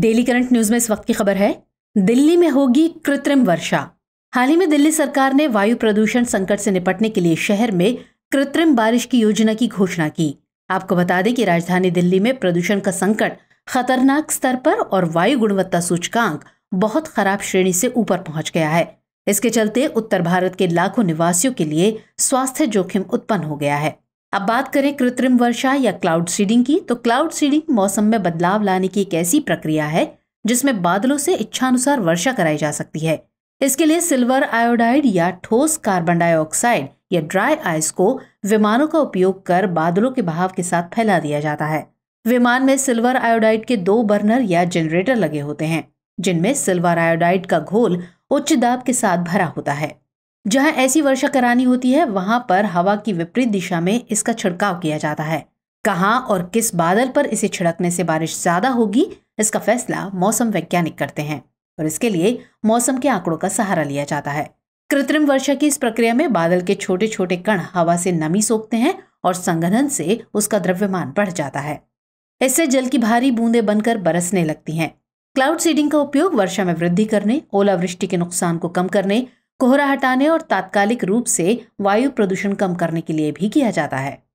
daily current news में इस वक्त की खबर है दिल्ली में होगी कृत्रिम वर्षा हाल ही में दिल्ली सरकार ने वायु प्रदूषण संकट से निपटने के लिए शहर में कृत्रिम बारिश की योजना की घोषणा की आपको बता दें कि राजधानी दिल्ली में प्रदूषण का संकट खतरनाक स्तर पर और वायु गुणवत्ता सूचकांक बहुत खराब श्रेणी से ऊपर पहुंच गया है इसके चलते उत्तर भारत के लाखों निवासियों के लिए स्वास्थ्य जोखिम उत्पन्न हो गया है अब बात करें कृत्रिम वर्षा या क्लाउड सीडिंग की तो क्लाउड सीडिंग मौसम में बदलाव लाने की एक ऐसी प्रक्रिया है जिसमें बादलों से इच्छानुसार वर्षा कराई जा सकती है इसके लिए सिल्वर आयोडाइड या ठोस कार्बन डाइऑक्साइड या ड्राई आइस को विमानों का उपयोग कर बादलों के बहाव के साथ फैला दिया जाता है विमान में सिल्वर आयोडाइड के दो बर्नर या जनरेटर लगे होते हैं जिनमें सिल्वर आयोडाइड का घोल उच्च दाब के साथ भरा होता है जहां ऐसी वर्षा करानी होती है वहां पर हवा की विपरीत दिशा में इसका छिड़काव किया जाता है कहाँ और किस बादल पर इसे छिड़कने से बारिश ज्यादा होगी इसका फैसला मौसम वैज्ञानिक करते हैं और इसके लिए मौसम के आंकड़ों का सहारा लिया जाता है कृत्रिम वर्षा की इस प्रक्रिया में बादल के छोटे छोटे कण हवा से नमी सोखते हैं और संघनन से उसका द्रव्यमान बढ़ जाता है इससे जल की भारी बूंदे बनकर बरसने लगती हैं क्लाउड सीडिंग का उपयोग वर्षा में वृद्धि करने ओलावृष्टि के नुकसान को कम करने कोहरा हटाने और तात्कालिक रूप से वायु प्रदूषण कम करने के लिए भी किया जाता है